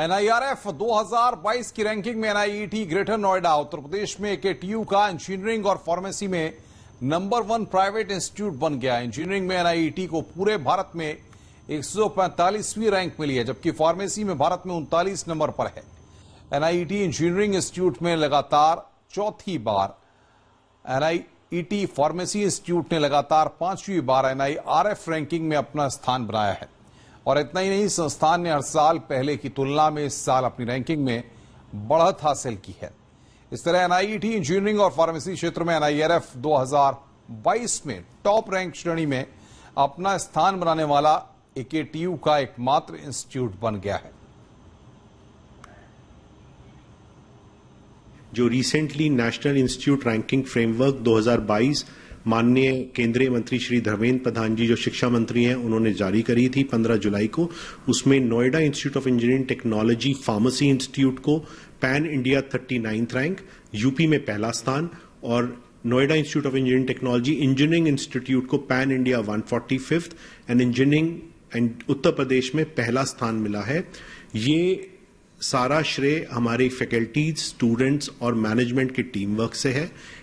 NIRF 2022 की ranking में एनआईईटी greater Noida उत्तर प्रदेश में के टीयू का इंजीनियरिंग और फार्मेसी में नंबर वन प्राइवेट इंस्टीट्यूट बन गया इंजीनियरिंग में एनआईईटी को पूरे भारत में एक रैंक मिली है जबकि फार्मेसी में भारत में उनतालीस नंबर पर है एनआईईटी इंजीनियरिंग इंस्टीट्यूट में लगातार चौथी बार एनआईईटी फार्मेसी इंस्टीट्यूट ने लगातार पांचवी बार एनआईआरएफ रैंकिंग में अपना स्थान बनाया है और इतना ही नहीं संस्थान ने हर साल पहले की तुलना में इस साल अपनी रैंकिंग में बढ़त हासिल की है इस तरह एनआईईटी इंजीनियरिंग e और फार्मेसी क्षेत्र में एनआईआरएफ e 2022 में टॉप रैंक श्रेणी में अपना स्थान बनाने वाला एकेटीयू का एकमात्र इंस्टीट्यूट बन गया है जो recently national institute ranking framework 2022 माननीय केंद्रीय मंत्री श्री धर्मेंद्र प्रधान जी जो शिक्षा मंत्री हैं उन्होंने जारी करी थी 15 जुलाई को उसमें Noida institute of engineering technology pharmacy institute को pan India thirty rank UP में पहला स्थान और Noida institute of engineering technology engineering institute को pan India one and engineering and Uttar Pradesh में पहला स्थान मिला है ये सारा श्रेय हमारे फैकल्टीज स्टूडेंट्स और मैनेजमेंट के टीम वर्क से है